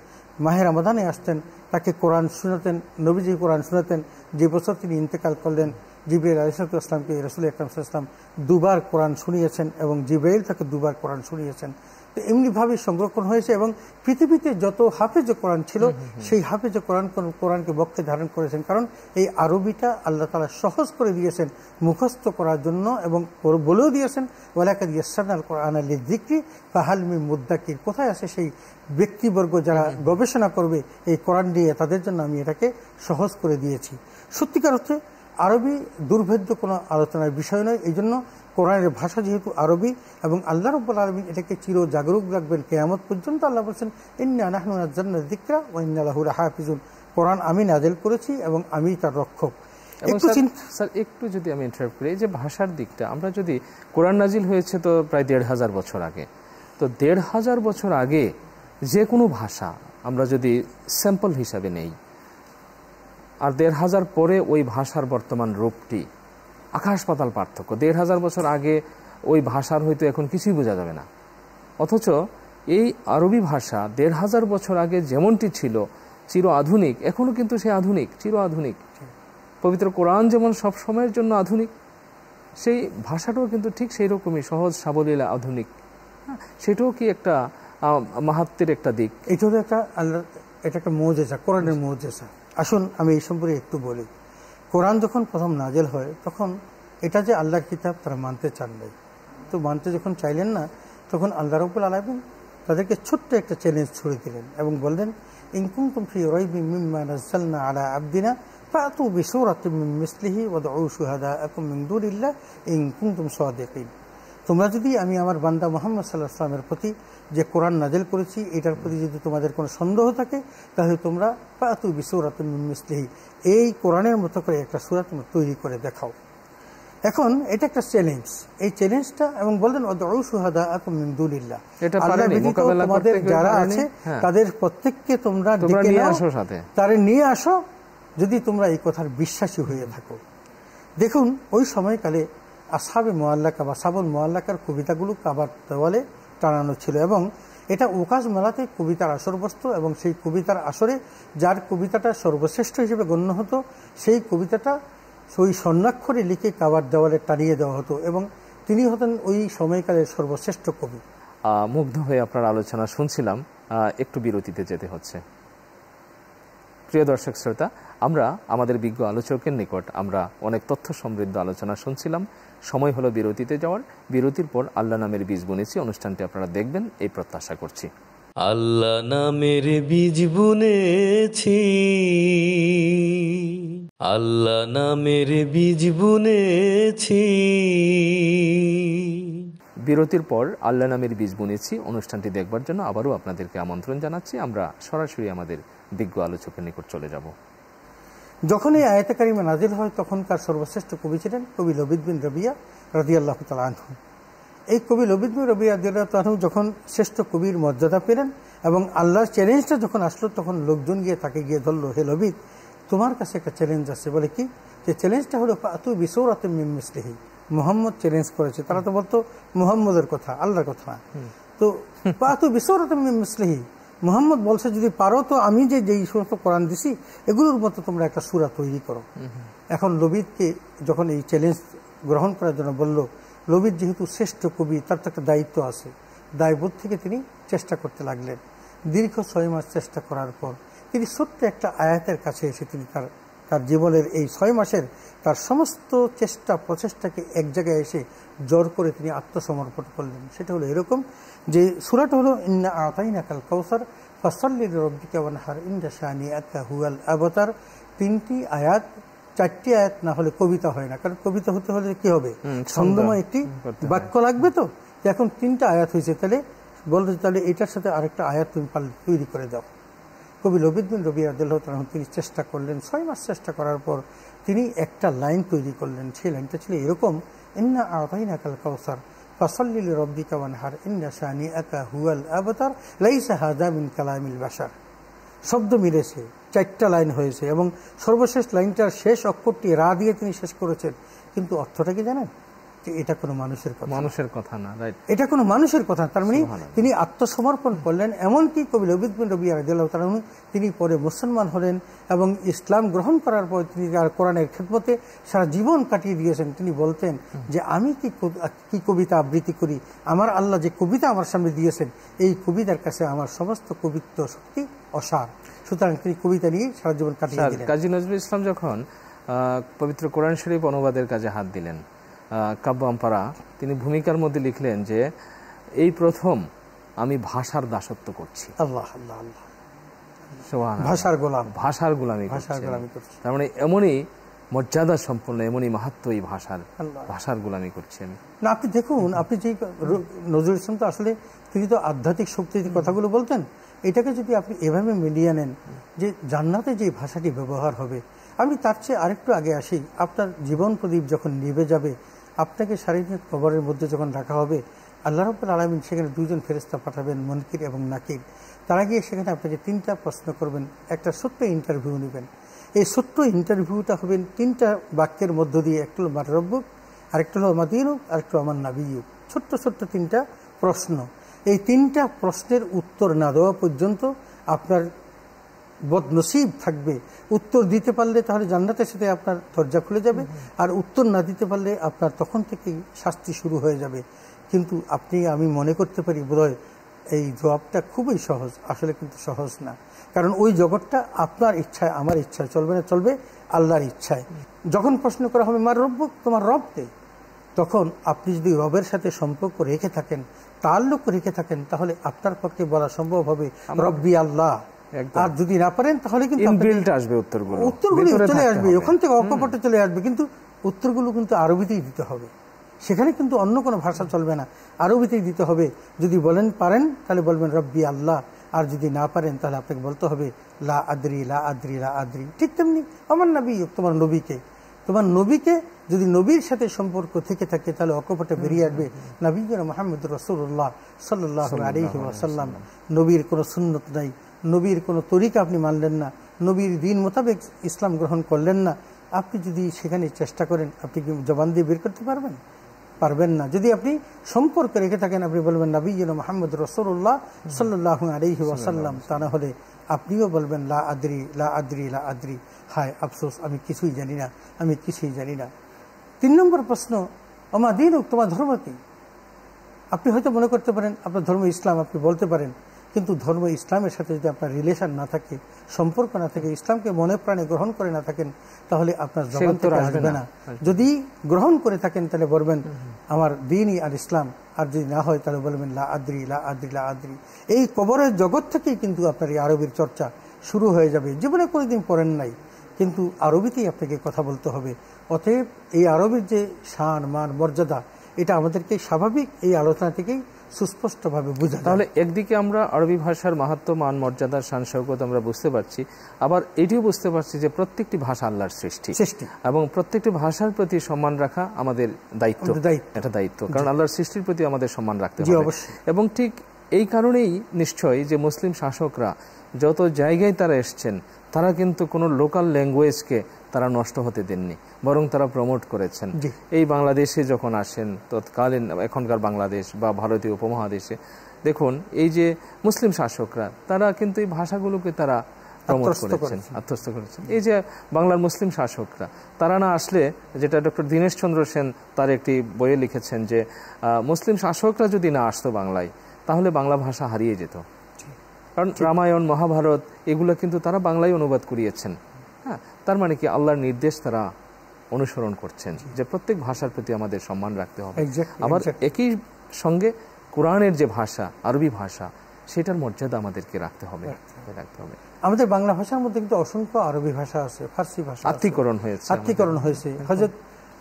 মাহের আমাদানে আসতেন তাকে কোরআন শোনাতেন নবীজি কোরআন শোনাতেন যে বছর তিনি ইন্তেকাল করলেন জিব্রাইল আলিসাল্লামকে রসুল আকরাম সাল্লাম দুবার কোরআন শুনিয়েছেন এবং জিবাইল তাকে দুবার কোরআন শুনিয়েছেন এমনিভাবে সংরক্ষণ হয়েছে এবং পৃথিবীতে যত হাফেজ কোরআন ছিল সেই হাফেজ কোরআন কোরআনকে বক্ষে ধারণ করেছেন কারণ এই আরবিটা আল্লাহ তালা সহজ করে দিয়েছেন মুখস্থ করার জন্য এবং বলেও দিয়েছেন ওয়ালাকাদ আল কোরআন আলী দিক্রি ফাহালমি মুদ্দাকির কোথায় আছে সেই ব্যক্তিবর্গ যারা গবেষণা করবে এই কোরআন দিয়ে তাদের জন্য আমি এটাকে সহজ করে দিয়েছি সত্যিকার অর্থে আরবি দুর্ভেদ্য কোনো আলোচনার বিষয় নয় এই জন্য কোরআনের ভাষা যেহেতু আরবি এবং আল্লাহ রব্বুল আলমিন এটাকে চির জাগরুক রাখবেন কেয়ামত পর্যন্ত আল্লাহ বলছেন ইন্না আনাহনুজ্জান্না দিকরা ও ইন্নালাহুর হাফিজুন কোরআন আমি নাজেল করেছি এবং আমি তার রক্ষক স্যার একটু যদি আমি ইন্টারাপ্ট করি এই যে ভাষার দিকটা আমরা যদি কোরআন নাজিল হয়েছে তো প্রায় দেড় হাজার বছর আগে তো দেড় হাজার বছর আগে যে কোনো ভাষা আমরা যদি স্যাম্পল হিসাবে নেই আর দেড় হাজার পরে ওই ভাষার বর্তমান রূপটি আকাশ পাতাল পার্থক্য দেড় হাজার বছর আগে ওই ভাষার হয়তো এখন কিছুই বোঝা যাবে না অথচ এই আরবি ভাষা দেড় হাজার বছর আগে যেমনটি ছিল চির আধুনিক এখনও কিন্তু সে আধুনিক চির আধুনিক পবিত্র কোরআন যেমন সব সময়ের জন্য আধুনিক সেই ভাষাটাও কিন্তু ঠিক সেই রকমই সহজ সাবলীলা আধুনিক হ্যাঁ, সেটাও কি একটা মাহাত্মের একটা দিক এটা একটা আল্লাহ এটা একটা মৌজেসা কোরআনের মৌজেসা আসুন আমি এই সম্পর্কে একটু বলি কোরআন যখন প্রথম নাজেল হয় তখন এটা যে আল্লাহর কিতাব তারা মানতে চান নাই তো মানতে যখন চাইলেন না তখন আল্লাহ রবুল আলমিন তাদেরকে ছোট্ট একটা চ্যালেঞ্জ ছুড়ে দিলেন এবং বললেন ইনকুম তুমি রইবি মিম্মা আলা আবদিনা ফাতু বিসুরাতিম মিন মিসলিহি ওয়া দাউ শুহাদা আকুম মিন ইনকুম তুম তোমরা যদি আমি আমার বান্দা মোহাম্মদ সাল্লাহ আসলামের প্রতি যে কোরআন নাজেল করেছি এটার প্রতি যদি তোমাদের কোনো সন্দেহ থাকে তাহলে তোমরা পাতু বিশ্বরাত মিসলিহি এই কোরআনের মতো করে একটা সুরা তোমরা তৈরি করে দেখাও এখন এটা একটা চ্যালেঞ্জ এই চ্যালেঞ্জটা এবং বললেন অদৌসুহাদাকুমিন্দুলিল্লাহ তোমাদের যারা আছে হ্যাঁ। তাদের প্রত্যেককে তোমরা তারা নিয়ে আসো যদি তোমরা এই কথার বিশ্বাসী হয়ে থাকো দেখুন ওই সময়কালে আসাবে মোয়াল্লাকা বা সাবুল মোয়াল্লাকার কবিতাগুলো কাবার দেওয়ালে টানানো ছিল এবং এটা ওকাজ মেলাতে কবিতার আসর বসত এবং সেই কবিতার আসরে যার কবিতাটা সর্বশ্রেষ্ঠ হিসেবে গণ্য হতো সেই কবিতাটা ওই স্বর্ণাক্ষরে লিখে কাবার দেওয়ালে টানিয়ে দেওয়া হতো এবং তিনি হতেন ওই সময়কালের সর্বশ্রেষ্ঠ কবি মুগ্ধ হয়ে আপনার আলোচনা শুনছিলাম একটু বিরতিতে যেতে হচ্ছে প্রিয় দর্শক শ্রোতা আমরা আমাদের বিজ্ঞ আলোচকের নিকট আমরা অনেক তথ্য সমৃদ্ধ আলোচনা শুনছিলাম সময় হলো বিরতিতে যাওয়ার বিরতির পর আল্লাহ নামের বীজ বুনেছি অনুষ্ঠানটি আপনারা দেখবেন এই প্রত্যাশা করছি আল্লাহ নামের বীজ বুনেছি আল্লাহ নামের বীজ বুনেছি বিরতির পর আল্লাহ নামের বীজ বুনেছি অনুষ্ঠানটি দেখবার জন্য আবারও আপনাদেরকে আমন্ত্রণ জানাচ্ছি আমরা সরাসরি আমাদের বিজ্ঞ আলোচকের নিকট চলে যাব যখন এই আয়াতে কারিমা নাজিল হয় তখনকার সর্বশ্রেষ্ঠ কবি ছিলেন কবি লবিদ বিন রবিয়া রাজিয়াল্লাহ তালাহু এই কবি লবিদ বিন রবিয়া রাজিয়াল্লাহ তালাহু যখন শ্রেষ্ঠ কবির মর্যাদা পেলেন এবং আল্লাহর চ্যালেঞ্জটা যখন আসলো তখন লোকজন গিয়ে তাকে গিয়ে ধরল হে লবিদ তোমার কাছে একটা চ্যালেঞ্জ আছে বলে কি যে চ্যালেঞ্জটা হলো বিশোর বিসৌরাতে মিমমিসলিহি মোহাম্মদ চ্যালেঞ্জ করেছে তারা তো বলতো মোহাম্মদের কথা আল্লাহর কথা তো বিশোর বিসৌরাতে মিমমিসলিহি মোহাম্মদ বলছে যদি পারো তো আমি যে যেই সমস্ত কোরআন দিছি এগুলোর মতো তোমরা একটা সুরা তৈরি করো এখন লবিদকে যখন এই চ্যালেঞ্জ গ্রহণ করার জন্য বলল লবিদ যেহেতু শ্রেষ্ঠ কবি তার তো একটা দায়িত্ব আছে দায়বোধ থেকে তিনি চেষ্টা করতে লাগলেন দীর্ঘ ছয় মাস চেষ্টা করার পর তিনি সত্যি একটা আয়াতের কাছে এসে তিনি তার তার জীবনের এই ছয় মাসের তার সমস্ত চেষ্টা প্রচেষ্টাকে এক জায়গায় এসে জোর করে তিনি আত্মসমর্পণ করলেন সেটা হলো এরকম যে সুরাট হলো ইন্না আতাই নাকাল কৌসার ফসল্লির রব্বিকা হার ইন্দা শাহানি আকা হুয়াল আবতার তিনটি আয়াত চারটি আয়াত না হলে কবিতা হয় না কারণ কবিতা হতে হলে কি হবে ছন্দময় একটি বাক্য লাগবে তো এখন তিনটা আয়াত হয়েছে তাহলে বলতে তাহলে এটার সাথে আরেকটা আয়াত তুমি পাল তৈরি করে দাও কবি লবিদ্দিন রবি আদুল্লাহ তিনি চেষ্টা করলেন ছয় মাস চেষ্টা করার পর তিনি একটা লাইন তৈরি করলেন সেই লাইনটা ছিল এরকম ইন্না আদাইনা কাল কৌসার ফসল্লিল রব্বিকা ওয়ানহার ইন্দাসানি আকা হুয়াল আবতার লাইসা হাজা মিন কালামিল বাসার শব্দ মিলেছে চারটা লাইন হয়েছে এবং সর্বশেষ লাইনটার শেষ অক্ষরটি রা দিয়ে তিনি শেষ করেছেন কিন্তু অর্থটা কি জানেন এটা কোনো মানুষের কথা মানুষের কথা না রাইট এটা কোনো মানুষের কথা তার মানে তিনি আত্মসমর্পণ করলেন এমনকি কবি লবিদ বিন রবি রাজিয়াল্লাহ তালন তিনি পরে মুসলমান হলেন এবং ইসলাম গ্রহণ করার পর তিনি আর কোরআনের খেদমতে সারা জীবন কাটিয়ে দিয়েছেন তিনি বলতেন যে আমি কি কি কবিতা আবৃত্তি করি আমার আল্লাহ যে কবিতা আমার সামনে দিয়েছেন এই কবিতার কাছে আমার সমস্ত কবিত্ব শক্তি অসার সুতরাং তিনি কবিতা নিয়ে সারা জীবন কাটিয়ে কাজী নজরুল ইসলাম যখন পবিত্র কোরআন শরীফ অনুবাদের কাজে হাত দিলেন কাব্যাম্পারা তিনি ভূমিকার মধ্যে লিখলেন যে এই প্রথম আমি ভাষার দাসত্ব করছি আল্লাহ আল্লাহ আল্লাহ ভাষার গোলাম ভাষার গোলামি ভাষার গোলামি তার মানে এমনই মর্যাদা সম্পন্ন এমনই মাহাত্ম এই ভাষার ভাষার গোলামি করছি আমি না আপনি দেখুন আপনি যে নজরুল ইসলাম তো আসলে তিনি তো আধ্যাত্মিক শক্তির কথাগুলো বলতেন এটাকে যদি আপনি এভাবে মিলিয়ে নেন যে জান্নাতে যে ভাষাটি ব্যবহার হবে আমি তার চেয়ে আরেকটু আগে আসি আপনার জীবন প্রদীপ যখন নিভে যাবে আপনাকে শারীরিক কবরের মধ্যে যখন রাখা হবে আল্লাহ রব্বুল আলমিন সেখানে দুজন ফেরিস্তা পাঠাবেন মনকির এবং নাকির তারা গিয়ে সেখানে আপনাকে তিনটা প্রশ্ন করবেন একটা সত্য ইন্টারভিউ নেবেন এই সত্য ইন্টারভিউটা হবেন তিনটা বাক্যের মধ্য দিয়ে একটা হলো মার রব্বুক আরেকটা হলো মাদিনুক আরেকটা আমার নাবিউক ছোট্ট ছোট্ট তিনটা প্রশ্ন এই তিনটা প্রশ্নের উত্তর না দেওয়া পর্যন্ত আপনার বদনসিব থাকবে উত্তর দিতে পারলে তাহলে জান্নাতের সাথে আপনার দরজা খুলে যাবে আর উত্তর না দিতে পারলে আপনার তখন থেকেই শাস্তি শুরু হয়ে যাবে কিন্তু আপনি আমি মনে করতে পারি বোধহয় এই জবাবটা খুবই সহজ আসলে কিন্তু সহজ না কারণ ওই জগৎটা আপনার ইচ্ছায় আমার ইচ্ছায় চলবে না চলবে আল্লাহর ইচ্ছায় যখন প্রশ্ন করা হবে মার রব্য তোমার রবকে তখন আপনি যদি রবের সাথে সম্পর্ক রেখে থাকেন তাল্লুক রেখে থাকেন তাহলে আপনার পক্ষে বলা সম্ভব হবে রব্বি আল্লাহ আর যদি না পারেন তাহলে কিন্তু ইনবিল্ট আসবে উত্তরগুলো উত্তরগুলো চলে আসবে ওখান থেকে অকপটে চলে আসবে কিন্তু উত্তরগুলো কিন্তু আরবিতেই দিতে হবে সেখানে কিন্তু অন্য কোনো ভাষা চলবে না আরবিতেই দিতে হবে যদি বলেন পারেন তাহলে বলবেন রব্বি আল্লাহ আর যদি না পারেন তাহলে আপনাকে বলতে হবে লা আদ্রি লা আদ্রি লা আদ্রি ঠিক তেমনি আমার নবী তোমার নবীকে তোমার নবীকে যদি নবীর সাথে সম্পর্ক থেকে থাকে তাহলে অকপটে বেরিয়ে আসবে নবী মাহমুদুর রসুল্লাহ সাল্লাহ আলহি নবীর কোনো সুন্নত নাই নবীর কোনো তরিকা আপনি মানলেন না নবীর দিন মোতাবেক ইসলাম গ্রহণ করলেন না আপনি যদি সেখানে চেষ্টা করেন আপনি কি জবান দিয়ে বের করতে পারবেন পারবেন না যদি আপনি সম্পর্ক রেখে থাকেন আপনি বলবেন নবী নবীল মোহাম্মদ রসুল্লাহ সাল্লাহ আলহি ওয়াসাল্লাম তা না হলে আপনিও বলবেন লা আদ্রি লা আদ্রি লা আদ্রি হায় আফসোস আমি কিছুই জানি না আমি কিছুই জানি না তিন নম্বর প্রশ্ন আমার দিন তোমার ধর্ম কি আপনি হয়তো মনে করতে পারেন আপনার ধর্ম ইসলাম আপনি বলতে পারেন কিন্তু ধর্ম ইসলামের সাথে যদি আপনার রিলেশন না থাকে সম্পর্ক না থাকে ইসলামকে মনে প্রাণে গ্রহণ করে না থাকেন তাহলে আপনার জবান থেকে আসবে না যদি গ্রহণ করে থাকেন তাহলে বলবেন আমার দিনই আর ইসলাম আর যদি না হয় তাহলে বলবেন লা আদ্রি লা আদ্রি লা আদ্রি এই কবরের জগৎ থেকেই কিন্তু আপনার এই আরবির চর্চা শুরু হয়ে যাবে জীবনে কোনোদিন পড়েন নাই কিন্তু আরবিতেই আপনাকে কথা বলতে হবে অতএব এই আরবের যে শান মান মর্যাদা এটা আমাদেরকে স্বাভাবিক এই আলোচনা থেকেই সুস্পষ্টভাবে বুঝা তাহলে একদিকে আমরা আরবি ভাষার মাহাত্ম মান মর্যাদার শান শৌকত আমরা বুঝতে পারছি আবার এটিও বুঝতে পারছি যে প্রত্যেকটি ভাষা আল্লাহর সৃষ্টি সৃষ্টি এবং প্রত্যেকটি ভাষার প্রতি সম্মান রাখা আমাদের দায়িত্ব এটা দায়িত্ব কারণ আল্লাহর সৃষ্টির প্রতি আমাদের সম্মান রাখতে হবে এবং ঠিক এই কারণেই নিশ্চয় যে মুসলিম শাসকরা যত জায়গায় তারা এসছেন তারা কিন্তু কোনো লোকাল ল্যাঙ্গুয়েজকে তারা নষ্ট হতে দেননি বরং তারা প্রমোট করেছেন এই বাংলাদেশে যখন আসেন তৎকালীন এখনকার বাংলাদেশ বা ভারতীয় উপমহাদেশে দেখুন এই যে মুসলিম শাসকরা তারা কিন্তু এই ভাষাগুলোকে তারা প্রমোট করেছেন আত্মস্থ করেছেন এই যে বাংলার মুসলিম শাসকরা তারা না আসলে যেটা ডক্টর দীনেশ চন্দ্র সেন তার একটি বইয়ে লিখেছেন যে মুসলিম শাসকরা যদি না আসতো বাংলায় তাহলে বাংলা ভাষা হারিয়ে যেত কারণ রামায়ণ মহাভারত এগুলো কিন্তু তারা বাংলায় অনুবাদ করিয়েছেন হ্যাঁ তার মানে কি আল্লাহর নির্দেশ তারা অনুসরণ করছেন যে প্রত্যেক ভাষার প্রতি আমাদের সম্মান রাখতে হবে আবার একই সঙ্গে কোরআনের যে ভাষা আরবি ভাষা সেটার মর্যাদা আমাদেরকে রাখতে হবে রাখতে হবে আমাদের বাংলা ভাষার মধ্যে কিন্তু অসংখ্য আরবি ভাষা আছে ফার্সি ভাষা আত্মীকরণ হয়েছে আত্মীকরণ হয়েছে হজরত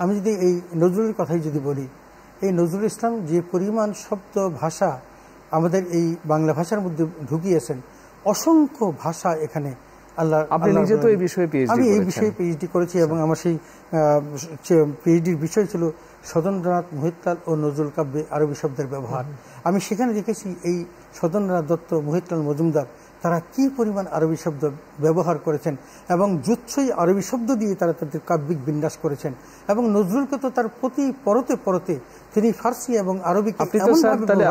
আমি যদি এই নজরুলের কথাই যদি বলি এই নজরুল ইসলাম যে পরিমাণ শব্দ ভাষা আমাদের এই বাংলা ভাষার মধ্যে ঢুকিয়েছেন অসংখ্য ভাষা এখানে আল্লাহ বিষয়ে আমি এই বিষয়ে পিএইচডি করেছি এবং আমার সেই পিএইচডির বিষয় ছিল ও নজরুল কাব্যে আরবি শব্দের ব্যবহার আমি সেখানে দেখেছি এই সদনরা দত্ত মহিতলাল মজুমদার তারা কি পরিমাণ আরবি শব্দ ব্যবহার করেছেন এবং যুচ্ছই আরবি শব্দ দিয়ে তারা তাদের কাব্যিক বিন্যাস করেছেন এবং নজরুলকে তো তার প্রতি পরতে পরতে তিনি ফার্সি এবং আরবি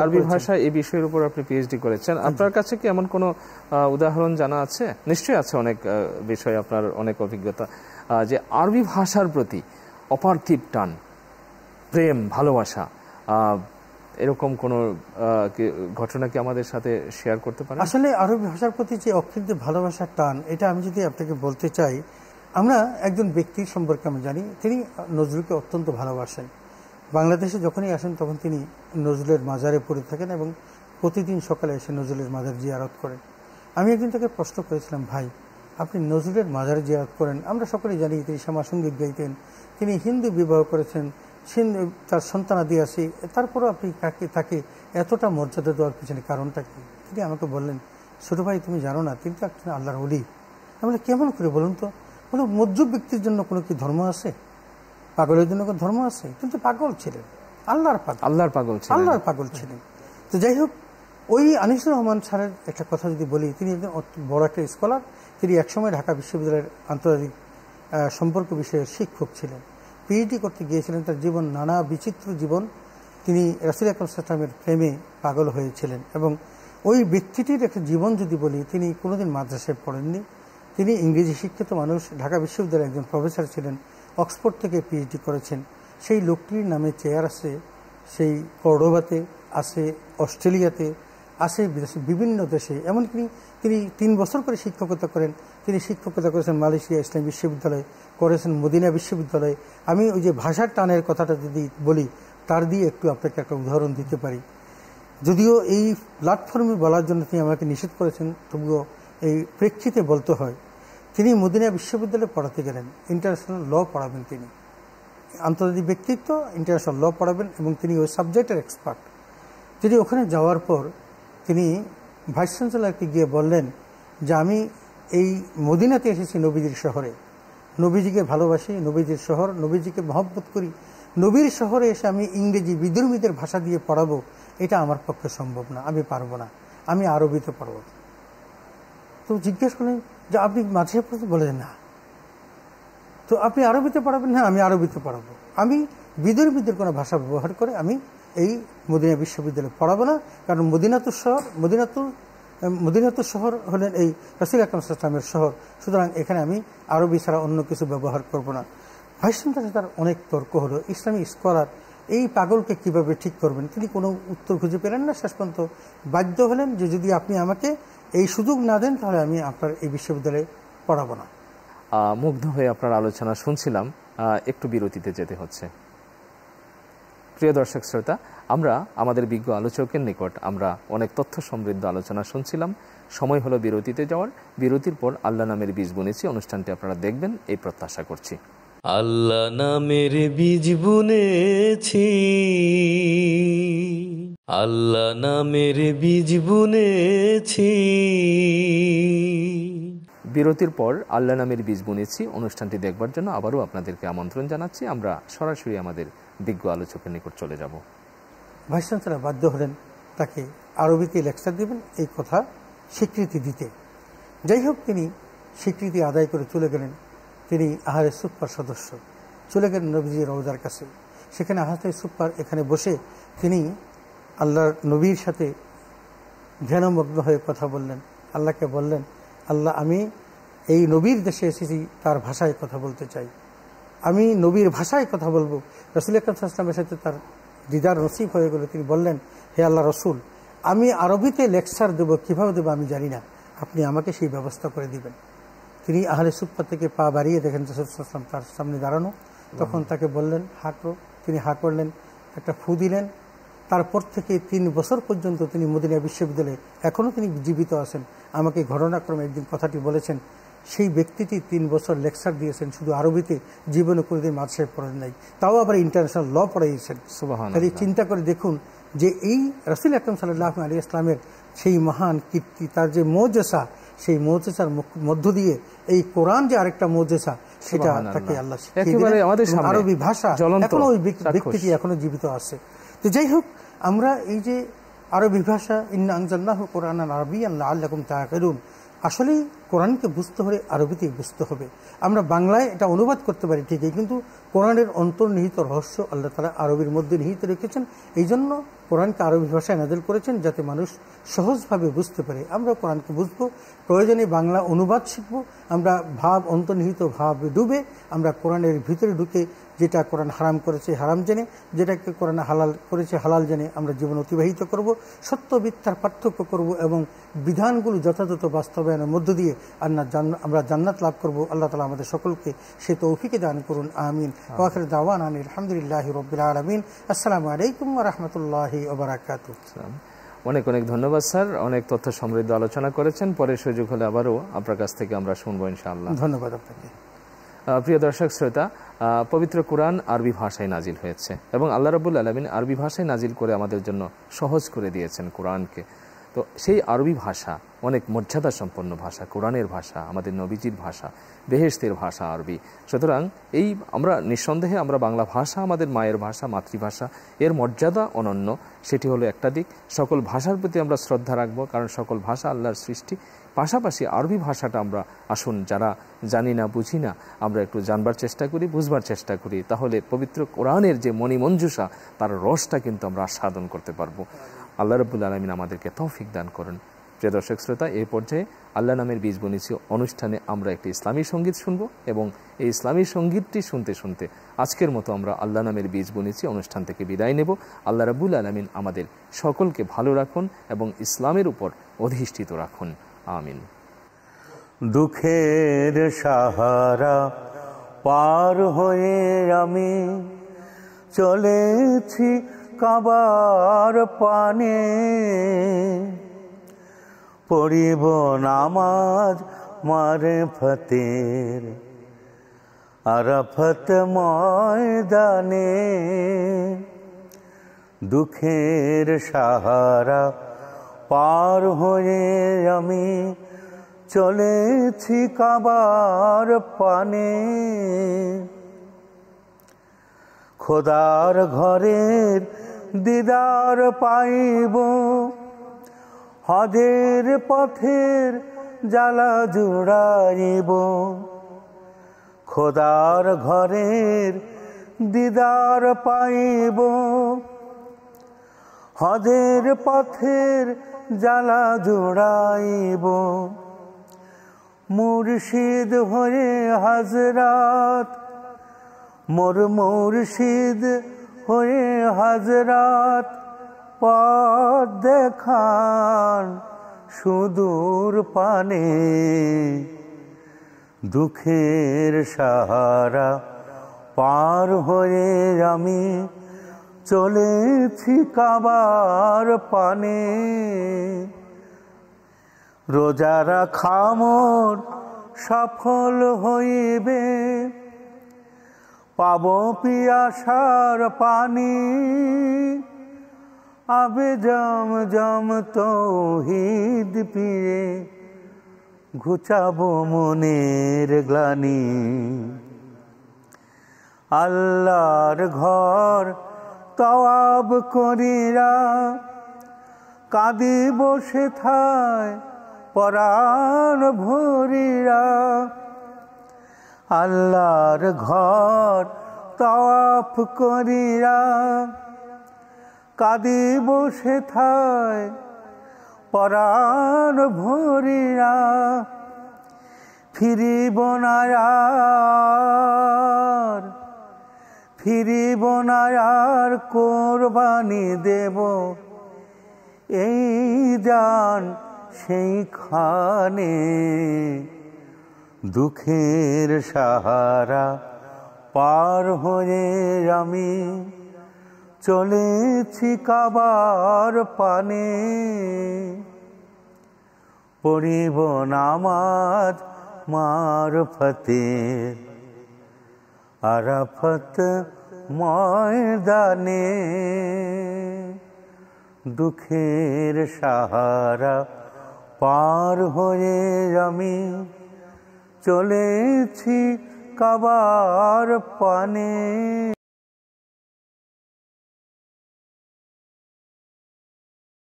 আরবি ভাষা এই বিষয়ের উপর আপনি পিএইচডি করেছেন আচ্ছা। আপনার কাছে কি এমন কোনো উদাহরণ জানা আছে নিশ্চয়ই আছে অনেক বিষয় আপনার অনেক অভিজ্ঞতা যে আরবি ভাষার প্রতি অপার্থিব টান প্রেম ভালোবাসা এরকম কোনো ঘটনা কি আমাদের সাথে শেয়ার করতে পারেন আসলে আরবি ভাষার প্রতি যে অকৃত ভালোবাসার টান এটা আমি যদি আপনাকে বলতে চাই আমরা একজন ব্যক্তির সম্পর্কে আমি জানি তিনি নজরুলকে অত্যন্ত ভালোবাসেন বাংলাদেশে যখনই আসেন তখন তিনি নজরুলের মাজারে পড়ে থাকেন এবং প্রতিদিন সকালে এসে নজরুলের মাজার জিয়ারত করেন আমি একদিন তাকে প্রশ্ন করেছিলাম ভাই আপনি নজরুলের মাজার জিয়ারত করেন আমরা সকলেই জানি তিনি শ্যামাসঙ্গীত গাইতেন তিনি হিন্দু বিবাহ করেছেন তার আদি আসি তারপরও আপনি কাকে তাকে এতটা মর্যাদা দেওয়ার পিছনে কারণটা কি তিনি আমাকে বললেন ছোটো ভাই তুমি জানো না তিনি তো একজন আল্লাহর অলি আমি কেমন করে বলুন তো বলো মজ্জুব ব্যক্তির জন্য কোনো কি ধর্ম আছে পাগলের জন্য কোনো ধর্ম আছে কিন্তু পাগল ছিলেন আল্লাহর পাগল আল্লাহর পাগল আল্লাহর পাগল ছিলেন তো যাই হোক ওই আনিসুর রহমান স্যারের একটা কথা যদি বলি তিনি একজন বড় একটা স্কলার তিনি একসময় ঢাকা বিশ্ববিদ্যালয়ের আন্তর্জাতিক সম্পর্ক বিষয়ের শিক্ষক ছিলেন পিএইচডি করতে গিয়েছিলেন তার জীবন নানা বিচিত্র জীবন তিনি রাসুল আকরম সাল্লামের প্রেমে পাগল হয়েছিলেন এবং ওই ব্যক্তিটির একটা জীবন যদি বলি তিনি কোনোদিন মাদ্রাসায় পড়েননি তিনি ইংরেজি শিক্ষিত মানুষ ঢাকা বিশ্ববিদ্যালয়ের একজন প্রফেসর ছিলেন অক্সফোর্ড থেকে পিএইচডি করেছেন সেই লোকটির নামে চেয়ার আছে সেই কর্ডোবাতে আছে অস্ট্রেলিয়াতে আছে বিদেশে বিভিন্ন দেশে এমনকি তিনি তিন বছর করে শিক্ষকতা করেন তিনি শিক্ষকতা করেছেন মালয়েশিয়া ইসলাম বিশ্ববিদ্যালয়ে করেছেন মদিনা বিশ্ববিদ্যালয়ে আমি ওই যে ভাষার টানের কথাটা যদি বলি তার দিয়ে একটু আপনাকে একটা উদাহরণ দিতে পারি যদিও এই প্ল্যাটফর্মে বলার জন্য তিনি আমাকে নিষেধ করেছেন তবুও এই প্রেক্ষিতে বলতে হয় তিনি মদিনা বিশ্ববিদ্যালয়ে পড়াতে গেলেন ইন্টারন্যাশনাল ল পড়াবেন তিনি আন্তর্জাতিক ব্যক্তিত্ব ইন্টারন্যাশনাল ল পড়াবেন এবং তিনি ওই সাবজেক্টের এক্সপার্ট তিনি ওখানে যাওয়ার পর তিনি ভাইস চ্যান্সেলারকে গিয়ে বললেন যে আমি এই মদিনাতে এসেছি নবীদের শহরে নবীজিকে ভালোবাসি নবীজির শহর নবীজিকে মহব্বত করি নবীর শহরে এসে আমি ইংরেজি বিদর্মীদের ভাষা দিয়ে পড়াবো এটা আমার পক্ষে সম্ভব না আমি পারবো না আমি আরবিতে পড়ব তো জিজ্ঞেস করলেন যে আপনি মাঝে পড়তে বলে না তো আপনি আরবিতে পড়াবেন না আমি আরবিতে পড়াবো আমি বিদর্মীদের কোনো ভাষা ব্যবহার করে আমি এই মদিনা বিশ্ববিদ্যালয়ে পড়াবো না কারণ মদিনাতুর শহর মদিনাতুর মদিনাত শহর হলেন এই রসিল আকরম ইসলামের শহর সুতরাং এখানে আমি আরবি ছাড়া অন্য কিছু ব্যবহার করব না ভাইসলাম সাথে তার অনেক তর্ক হলো ইসলামী স্কলার এই পাগলকে কিভাবে ঠিক করবেন তিনি কোনো উত্তর খুঁজে পেলেন না শেষ পর্যন্ত বাধ্য হলেন যে যদি আপনি আমাকে এই সুযোগ না দেন তাহলে আমি আপনার এই বিশ্ববিদ্যালয়ে পড়াবো না মুগ্ধ হয়ে আপনার আলোচনা শুনছিলাম একটু বিরতিতে যেতে হচ্ছে প্রিয় দর্শক শ্রোতা আমরা আমাদের বিজ্ঞ আলোচকের নিকট আমরা অনেক তথ্য সমৃদ্ধ আলোচনা শুনছিলাম সময় হলো বিরতিতে যাওয়ার বিরতির পর আল্লাহ নামের বীজ বুনেছি অনুষ্ঠানটি আপনারা দেখবেন এই প্রত্যাশা করছি আল্লাহ নামের বীজ বুনেছি আল্লাহ নামের বীজ বুনেছি বিরতির পর আল্লাহ নামের বীজ বুনেছি অনুষ্ঠানটি দেখবার জন্য আবারও আপনাদেরকে আমন্ত্রণ জানাচ্ছি আমরা সরাসরি আমাদের বিজ্ঞ আলোচকের নিকট চলে যাব ভাইস চ্যান্সেলার বাধ্য হলেন তাকে আরবিতে লেকচার দেবেন এই কথা স্বীকৃতি দিতে যাই হোক তিনি স্বীকৃতি আদায় করে চলে গেলেন তিনি আহারে সুপ্পার সদস্য চলে গেলেন নবীজি রওজার কাছে সেখানে আহাতে সুপ্পার এখানে বসে তিনি আল্লাহর নবীর সাথে ধ্যানমগ্ন হয়ে কথা বললেন আল্লাহকে বললেন আল্লাহ আমি এই নবীর দেশে এসেছি তার ভাষায় কথা বলতে চাই আমি নবীর ভাষায় কথা বলবো রসুল আকরম সাথে তার দিদার নসিব হয়ে গেল তিনি বললেন হে আল্লাহ রসুল আমি আরবিতে লেকচার দেব কীভাবে দেবো আমি জানি না আপনি আমাকে সেই ব্যবস্থা করে দিবেন তিনি আহলে সুপ্পা থেকে পা বাড়িয়ে দেখেন রসুলাম তার সামনে দাঁড়ানো তখন তাকে বললেন হাঁকো তিনি হাঁ করলেন একটা ফু দিলেন তারপর থেকে তিন বছর পর্যন্ত তিনি মদিনা বিশ্ববিদ্যালয়ে এখনও তিনি জীবিত আছেন আমাকে ঘটনাক্রমে একদিন কথাটি বলেছেন সেই ব্যক্তিটি তিন বছর লেকচার দিয়েছেন শুধু আরবিতে জীবনে কোনোদিন মাদ্রাসায় পড়েন নাই তাও আবার ইন্টারন্যাশনাল ল পড়াইয়েছেন তাহলে চিন্তা করে দেখুন যে এই রসুল আকরম সাল্লাহ আলী ইসলামের সেই মহান কীর্তি তার যে মৌজেসা সেই মৌজেসার মধ্য দিয়ে এই কোরআন যে আরেকটা মৌজেসা সেটা তাকে আল্লাহ আরবি ভাষা এখনো ওই ব্যক্তিটি এখনো জীবিত আছে তো যাই হোক আমরা এই যে আরবি ভাষা ইন্না আনজাল্লাহ কোরআন আরবি আল্লাহ আল্লাহ তাহরুন আসলে কোরআনকে বুঝতে হলে আরবিতেই বুঝতে হবে আমরা বাংলায় এটা অনুবাদ করতে পারি ঠিকই কিন্তু কোরআনের অন্তর্নিহিত রহস্য আল্লাহ তালা আরবির মধ্যে নিহিত রেখেছেন এই জন্য কোরআনকে আরবি ভাষায় নাদেল করেছেন যাতে মানুষ সহজভাবে বুঝতে পারে আমরা কোরআনকে বুঝব প্রয়োজনে বাংলা অনুবাদ শিখব আমরা ভাব অন্তর্নিহিত ভাব ডুবে আমরা কোরআনের ভিতরে ঢুকে যেটা কোরআন হারাম করেছে হারাম জেনে যেটাকে কোরআন হালাল করেছে হালাল জেনে আমরা জীবন অতিবাহিত করব সত্য মিথ্যার পার্থক্য করব এবং বিধানগুলো যথাযথ বাস্তবায়নের মধ্য দিয়ে আন্না আমরা জান্নাত লাভ করব আল্লাহ তালা আমাদের সকলকে সে তৌফিকে দান করুন আমিন ওয়াখের দাওয়ান আলী আলহামদুলিল্লাহ রবিল আলমিন আসসালামু আলাইকুম রহমতুল্লাহ ওবরাকাত অনেক অনেক ধন্যবাদ স্যার অনেক তথ্য সমৃদ্ধ আলোচনা করেছেন পরে সুযোগ হলে আবারও আপনার কাছ থেকে আমরা শুনবো ইনশাআল্লাহ ধন্যবাদ আপনাকে প্রিয় দর্শক শ্রোতা পবিত্র কোরআন আরবি ভাষায় নাজিল হয়েছে এবং আল্লাহ রবুল আলমিন আরবি ভাষায় নাজিল করে আমাদের জন্য সহজ করে দিয়েছেন কোরআনকে তো সেই আরবি ভাষা অনেক মর্যাদা সম্পন্ন ভাষা কোরআনের ভাষা আমাদের নবীজির ভাষা বেহেস্তের ভাষা আরবি সুতরাং এই আমরা নিঃসন্দেহে আমরা বাংলা ভাষা আমাদের মায়ের ভাষা মাতৃভাষা এর মর্যাদা অনন্য সেটি হলো একটা দিক সকল ভাষার প্রতি আমরা শ্রদ্ধা রাখবো কারণ সকল ভাষা আল্লাহর সৃষ্টি পাশাপাশি আরবি ভাষাটা আমরা আসুন যারা জানি না বুঝি না আমরা একটু জানবার চেষ্টা করি বুঝবার চেষ্টা করি তাহলে পবিত্র কোরআনের যে মণিমঞ্জুষা তার রসটা কিন্তু আমরা আস্বাদন করতে পারবো আল্লাহ রবুল্লা আলমিন আমাদেরকে তৌফিক দান করুন প্রিয় দর্শক শ্রোতা এই পর্যায়ে আল্লাহ নামের বীজ বনিছি অনুষ্ঠানে আমরা একটি ইসলামী সঙ্গীত শুনব এবং এই ইসলামী সঙ্গীতটি শুনতে শুনতে আজকের মতো আমরা আল্লাহ নামের বীজ বনিছি অনুষ্ঠান থেকে বিদায় নেব আল্লাহ রাবুল আলমিন আমাদের সকলকে ভালো রাখুন এবং ইসলামের উপর অধিষ্ঠিত রাখুন আমিন দুঃখের সাহারা পার হয়ে আমি চলেছি কাবার পানে পড়িব নামাজ মারে ফতের আরাফত ময়দানে দুঃখের সাহারা পার হয়ে আমি চলেছি কাবার পানে খোদার ঘরের দিদার পাইব হদের পথের জ্বালা জুড়াইব খোদার ঘরের দিদার পাইব হদের পথের জ্বালা জুড়াইব মুর্শিদ হয়ে হাজরাত মোর মুর্শিদ হয়ে হাজরাত পথ দেখান সুদূর পানে দুঃখের সাহারা পার হয়ে আমি চলেছি কাবার পানে রোজারা খামর সফল হইবে পাব পিয়াসার পানি আবে জাম জাম তৌহিদ পিয়ে ঘুচাবো মনের গ্লানি আল্লাহর ঘর তওয়াব করিরা কাঁদি বসে থায় পরাণ ভরিরা আল্লাহর ঘর তওয়াফ করিরা বসে থায় পরাণ ভরিয়া ফিরিব নায়ার ফিরিব নায়ার কোরবানি দেব এই যান সেইখানে দুঃখের সাহারা পার হয়ে আমি চলেছি কাবার পানে পড়িব নামাজ মার ফতে আরাফত ময়দানে দুঃখের সাহারা পার হয়ে আমি চলেছি কাবার পানে